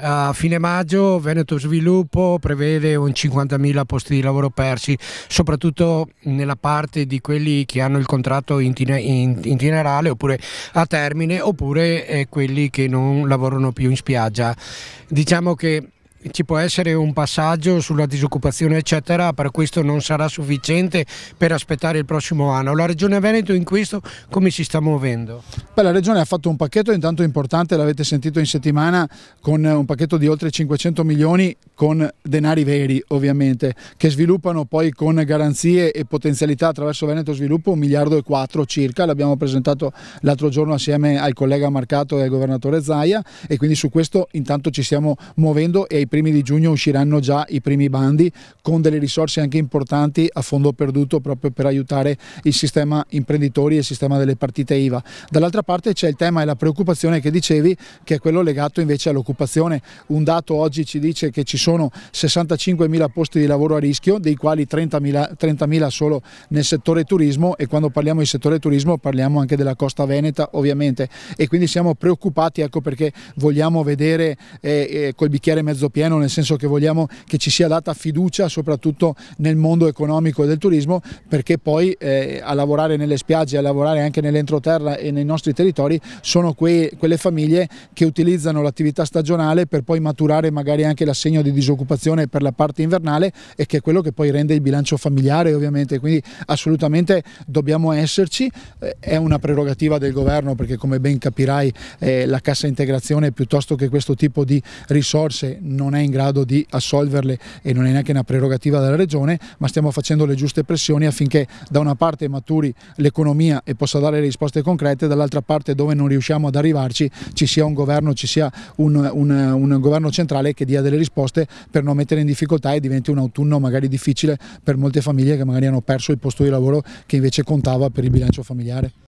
a fine maggio Veneto Sviluppo prevede un 50.000 posti di lavoro persi, soprattutto nella parte di quelli che hanno il contratto itinerale oppure a termine oppure eh, quelli che non lavorano più in spiaggia. Diciamo che ci può essere un passaggio sulla disoccupazione eccetera, per questo non sarà sufficiente per aspettare il prossimo anno. La Regione Veneto in questo come si sta muovendo? Beh, la Regione ha fatto un pacchetto intanto importante, l'avete sentito in settimana, con un pacchetto di oltre 500 milioni con denari veri ovviamente, che sviluppano poi con garanzie e potenzialità attraverso Veneto Sviluppo un miliardo e quattro circa, l'abbiamo presentato l'altro giorno assieme al collega Marcato e al governatore Zaia e quindi su questo intanto ci stiamo muovendo e ai primi primi di giugno usciranno già i primi bandi con delle risorse anche importanti a fondo perduto proprio per aiutare il sistema imprenditori e il sistema delle partite IVA. Dall'altra parte c'è il tema e la preoccupazione che dicevi che è quello legato invece all'occupazione. Un dato oggi ci dice che ci sono 65.000 posti di lavoro a rischio, dei quali 30.000 30 solo nel settore turismo e quando parliamo di settore turismo parliamo anche della costa veneta ovviamente e quindi siamo preoccupati ecco perché vogliamo vedere eh, eh, col bicchiere mezzo pieno pieno, nel senso che vogliamo che ci sia data fiducia soprattutto nel mondo economico del turismo perché poi eh, a lavorare nelle spiagge, a lavorare anche nell'entroterra e nei nostri territori sono quei, quelle famiglie che utilizzano l'attività stagionale per poi maturare magari anche l'assegno di disoccupazione per la parte invernale e che è quello che poi rende il bilancio familiare ovviamente, quindi assolutamente dobbiamo esserci, eh, è una prerogativa del governo perché come ben capirai eh, la cassa integrazione piuttosto che questo tipo di risorse non non è in grado di assolverle e non è neanche una prerogativa della Regione, ma stiamo facendo le giuste pressioni affinché da una parte maturi l'economia e possa dare risposte concrete, dall'altra parte dove non riusciamo ad arrivarci ci sia un governo, ci sia un, un, un governo centrale che dia delle risposte per non mettere in difficoltà e diventi un autunno magari difficile per molte famiglie che magari hanno perso il posto di lavoro che invece contava per il bilancio familiare.